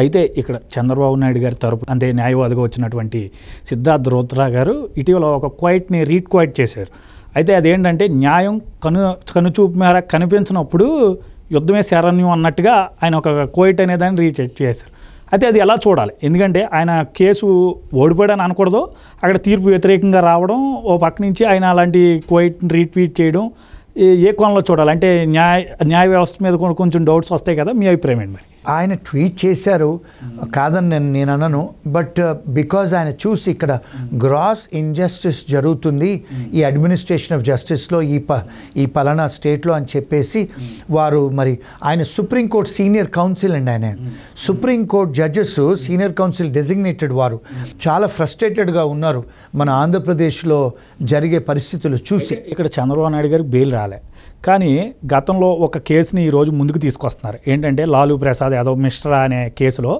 అయితే ఇక్కడ చంద్రబాబు నాయుడు గారి తరపు అంటే న్యాయవాదిగా వచ్చినటువంటి సిద్ధార్థ్ రోత్రా గారు ఇటీవల ఒక క్వైట్ని రీట్ క్వైట్ చేశారు అయితే అదేంటంటే న్యాయం కను కనుచూపు మేర కనిపించినప్పుడు యుద్ధమే శరణ్యం అన్నట్టుగా ఆయన ఒక క్వైట్ అనేదాన్ని రీటెట్ చేశారు అయితే అది ఎలా చూడాలి ఎందుకంటే ఆయన కేసు ఓడిపోయాడని అనకూడదు అక్కడ తీర్పు వ్యతిరేకంగా రావడం ఓ పక్క నుంచి ఆయన అలాంటి కోయిట్ని రీట్వీట్ చేయడం ఏ కోణంలో చూడాలి అంటే న్యాయ న్యాయ వ్యవస్థ మీద కొంచెం డౌట్స్ వస్తాయి కదా మీ అభిప్రాయం ఏంటి మరి ఆయన ట్వీట్ చేశారు కాదని నేను నేను అనను బట్ బికాజ్ uh, ఆయన చూసి ఇక్కడ గ్రాస్ ఇన్జస్టిస్ జరుగుతుంది ఈ అడ్మినిస్ట్రేషన్ ఆఫ్ జస్టిస్లో ఈ ప ఈ పలానా స్టేట్లో అని చెప్పేసి వారు మరి ఆయన సుప్రీంకోర్టు సీనియర్ కౌన్సిల్ అండి ఆయన supreme court judges senior counsel designated వారు చాలా ఫ్రస్ట్రేటెడ్గా ఉన్నారు మన ఆంధ్రప్రదేశ్లో జరిగే పరిస్థితులు చూసి ఇక్కడ చంద్రబాబు నాయుడు గారికి బెయిల్ రాలే కానీ గతంలో ఒక కేసుని ఈరోజు ముందుకు తీసుకొస్తున్నారు ఏంటంటే లాలూ ప్రసాద్ ప్రసాద్ యాదవ్ మిశ్రా అనే కేసులో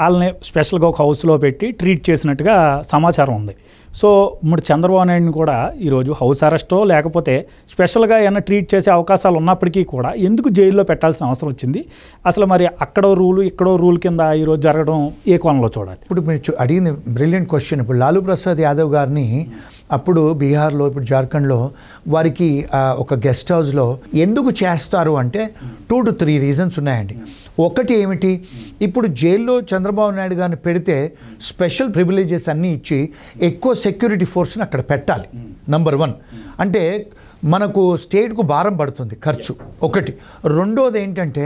వాళ్ళని స్పెషల్గా ఒక హౌస్లో పెట్టి ట్రీట్ చేసినట్టుగా సమాచారం ఉంది సో ఇప్పుడు చంద్రబాబు నాయుడుని కూడా ఈరోజు హౌస్ అరెస్టో లేకపోతే స్పెషల్గా ఏమైనా ట్రీట్ చేసే అవకాశాలు ఉన్నప్పటికీ కూడా ఎందుకు జైల్లో పెట్టాల్సిన అవసరం వచ్చింది అసలు మరి అక్కడో రూలు ఇక్కడో రూల్ కింద ఈరోజు జరగడం ఏ కోణంలో చూడాలి ఇప్పుడు మీరు అడిగిన బ్రిలియంట్ క్వశ్చన్ ఇప్పుడు లాలూ ప్రసాద్ యాదవ్ గారిని అప్పుడు బీహార్లో ఇప్పుడు జార్ఖండ్లో వారికి ఒక గెస్ట్ హౌస్లో ఎందుకు చేస్తారు అంటే టూ టు త్రీ రీజన్స్ ఉన్నాయండి ఒకటి ఏమిటి ఇప్పుడు జైల్లో చంద్రబాబు నాయుడు గారిని పెడితే స్పెషల్ ప్రివిలేజెస్ అన్నీ ఇచ్చి ఎక్కువ సెక్యూరిటీ ఫోర్స్ని అక్కడ పెట్టాలి నంబర్ వన్ అంటే మనకు స్టేట్కు భారం పడుతుంది ఖర్చు ఒకటి రెండోది ఏంటంటే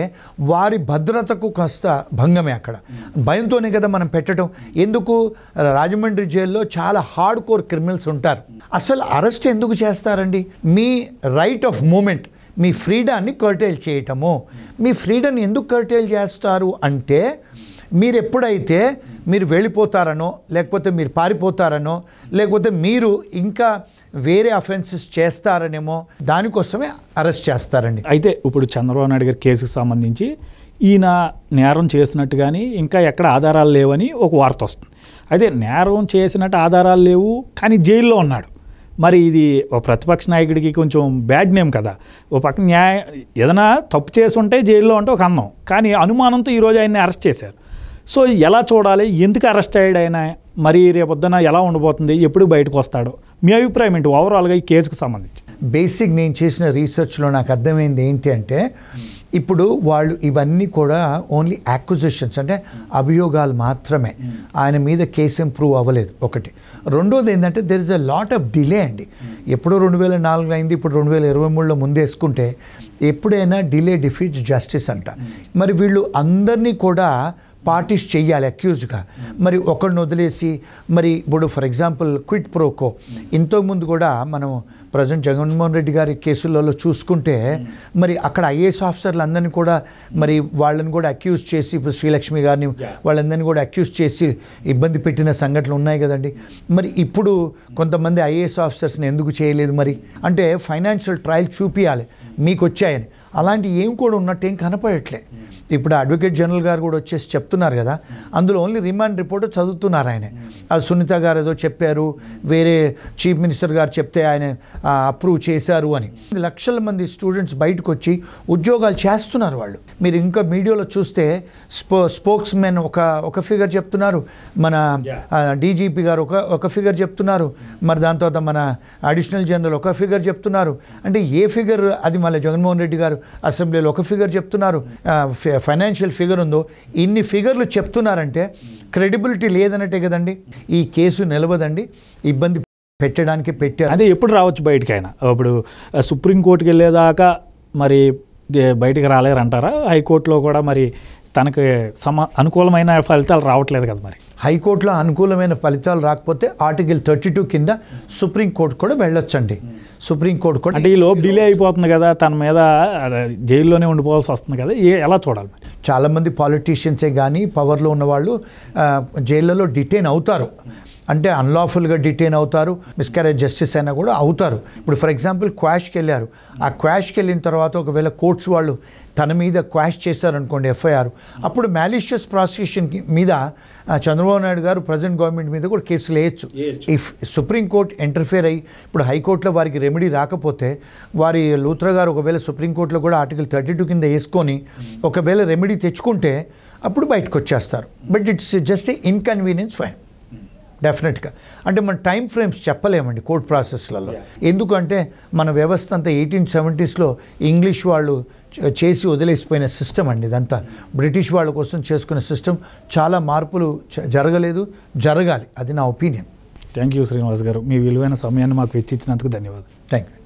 వారి భద్రతకు కాస్త భంగమే అక్కడ భయంతోనే కదా మనం పెట్టడం ఎందుకు రాజమండ్రి జైల్లో చాలా హార్డ్ కోర్ క్రిమినల్స్ ఉంటారు అసలు అరెస్ట్ ఎందుకు చేస్తారండి మీ రైట్ ఆఫ్ మూమెంట్ మీ ఫ్రీడాన్ని కర్టైల్ చేయటము మీ ఫ్రీడమ్ ఎందుకు కర్టైల్ చేస్తారు అంటే మీరు ఎప్పుడైతే మీరు వెళ్ళిపోతారనో లేకపోతే మీరు పారిపోతారనో లేకపోతే మీరు ఇంకా వేరే అఫెన్సెస్ చేస్తారనేమో దానికోసమే అరెస్ట్ చేస్తారండి అయితే ఇప్పుడు చంద్రబాబు నాయుడు గారి కేసుకు సంబంధించి ఈయన నేరం చేసినట్టు కానీ ఇంకా ఎక్కడ ఆధారాలు లేవని ఒక వార్త వస్తుంది అయితే నేరం చేసినట్టు ఆధారాలు లేవు కానీ జైల్లో ఉన్నాడు మరి ఇది ఒక ప్రతిపక్ష నాయకుడికి కొంచెం బ్యాడ్ నేమ్ కదా ఓ పక్క న్యాయ ఏదైనా తప్పు చేసి ఉంటే జైల్లో ఉంటే ఒక అన్నం కానీ అనుమానంతో ఈరోజు ఆయన్ని అరెస్ట్ చేశారు సో ఎలా చూడాలి ఎందుకు అరెస్ట్ అయ్యాడు ఆయన మరి రేపొద్దున ఎలా ఉండబోతుంది ఎప్పుడు బయటకు వస్తాడు మీ అభిప్రాయం ఏంటి ఓవరాల్గా ఈ కేసుకు సంబంధించి బేసిక్ నేను చేసిన రీసెర్చ్లో నాకు అర్థమైంది ఏంటి అంటే ఇప్పుడు వాళ్ళు ఇవన్నీ కూడా ఓన్లీ యాక్విజిషన్స్ అంటే అభియోగాలు మాత్రమే ఆయన మీద కేసు ఇంప్రూవ్ అవ్వలేదు ఒకటి రెండోది ఏంటంటే there is a lot of delay అండి ఎప్పుడో రెండు వేల నాలుగు అయింది ఇప్పుడు రెండు వేల ఇరవై మూడులో ముందేసుకుంటే ఎప్పుడైనా డిలే డిఫీట్ జస్టిస్ అంట మరి వీళ్ళు అందరినీ కూడా పార్టీస్ చేయాలి అక్యూజ్డ్గా మరి ఒకరిని వదిలేసి మరి ఇప్పుడు ఫర్ ఎగ్జాంపుల్ క్విట్ ప్రోకో ఇంతకుముందు కూడా మనం ప్రజెంట్ జగన్మోహన్ రెడ్డి గారి కేసులలో చూసుకుంటే మరి అక్కడ ఐఏఎస్ ఆఫీసర్లు అందరినీ కూడా మరి వాళ్ళని కూడా అక్యూజ్ చేసి ఇప్పుడు శ్రీలక్ష్మి గారిని వాళ్ళందరినీ కూడా అక్యూజ్ చేసి ఇబ్బంది పెట్టిన సంఘటనలు ఉన్నాయి కదండి మరి ఇప్పుడు కొంతమంది ఐఏఎస్ ఆఫీసర్స్ని ఎందుకు చేయలేదు మరి అంటే ఫైనాన్షియల్ ట్రయల్ చూపించాలి మీకు వచ్చాయని అలాంటి ఏం కూడా ఉన్నట్టు ఏం కనపడట్లేదు ఇప్పుడు అడ్వకేట్ జనరల్ గారు కూడా వచ్చేసి చెప్తున్నారు కదా అందులో ఓన్లీ రిమాండ్ రిపోర్ట్ చదువుతున్నారు ఆయన అది సునీత గారు ఏదో చెప్పారు వేరే చీఫ్ మినిస్టర్ గారు చెప్తే ఆయన అప్రూవ్ చేశారు అని లక్షల మంది స్టూడెంట్స్ బయటకు వచ్చి ఉద్యోగాలు చేస్తున్నారు వాళ్ళు మీరు ఇంకా మీడియాలో చూస్తే స్పో స్పోక్స్ మెన్ ఒక ఒక ఫిగర్ చెప్తున్నారు మన డీజీపీ గారు ఒక ఒక ఫిగర్ చెప్తున్నారు మరి దాని తర్వాత మన అడిషనల్ జనరల్ ఒక ఫిగర్ చెప్తున్నారు అంటే ఏ ఫిగర్ అది మళ్ళీ జగన్మోహన్ రెడ్డి గారు అసెంబ్లీలో ఒక ఫిగర్ చెప్తున్నారు ఫైనాన్షియల్ ఫిగర్ ఉందో ఇన్ని ఫిగర్లు చెప్తున్నారంటే క్రెడిబిలిటీ లేదన్నట్టే కదండి ఈ కేసు నిలవదండి ఇబ్బంది పెట్టడానికి పెట్టారు అదే ఎప్పుడు రావచ్చు బయటికి ఆయన ఇప్పుడు సుప్రీంకోర్టుకి వెళ్ళేదాకా మరి బయటికి రాలేరంటారా హైకోర్టులో కూడా మరి తనకు సమ అనుకూలమైన ఫలితాలు రావట్లేదు కదా మరి హైకోర్టులో అనుకూలమైన ఫలితాలు రాకపోతే ఆర్టికల్ థర్టీ టూ కింద సుప్రీంకోర్టు కూడా వెళ్ళొచ్చండి సుప్రీంకోర్టు కూడా అంటే ఈ లోపు డిలే అయిపోతుంది కదా తన మీద జైల్లోనే ఉండిపోవాల్సి వస్తుంది కదా ఎలా చూడాలి చాలామంది పాలిటీషియన్సే కానీ పవర్లో ఉన్నవాళ్ళు జైళ్ళలో డిటైన్ అవుతారు అంటే అన్లాఫుల్గా డిటైన్ అవుతారు మిస్కారేజ్ జస్టిస్ అయినా కూడా అవుతారు ఇప్పుడు ఫర్ ఎగ్జాంపుల్ క్వాష్కి వెళ్ళారు ఆ క్వాష్కి వెళ్ళిన తర్వాత ఒకవేళ కోర్ట్స్ వాళ్ళు తన మీద క్వాష్ చేశారనుకోండి ఎఫ్ఐఆర్ అప్పుడు మ్యాలిషియస్ ప్రాసిక్యూషన్ మీద చంద్రబాబు నాయుడు గారు ప్రజెంట్ గవర్నమెంట్ మీద కూడా కేసులు వేయచ్చు ఇఫ్ సుప్రీంకోర్టు ఎంటర్ఫేర్ అయ్యి ఇప్పుడు హైకోర్టులో వారికి రెమెడీ రాకపోతే వారి లూత్ర గారు ఒకవేళ సుప్రీంకోర్టులో కూడా ఆర్టికల్ థర్టీ టూ కింద వేసుకొని ఒకవేళ రెమెడీ తెచ్చుకుంటే అప్పుడు బయటకు వచ్చేస్తారు but it's just inconvenience fine డెఫినెట్గా అంటే మన టైం ఫ్రేమ్స్ చెప్పలేమండి కోర్ట్ ప్రాసెస్లలో ఎందుకంటే మన వ్యవస్థ అంతా ఎయిటీన్ సెవెంటీస్లో ఇంగ్లీష్ వాళ్ళు చేసి వదిలేసిపోయిన సిస్టమ్ అండి ఇదంతా బ్రిటిష్ వాళ్ళ కోసం చేసుకునే సిస్టమ్ చాలా మార్పులు జరగలేదు జరగాలి అది నా ఒపీనియన్ థ్యాంక్ యూ శ్రీనివాస్ గారు మీ విలువైన సమయాన్ని మాకు వెచ్చించినందుకు ధన్యవాదాలు థ్యాంక్ యూ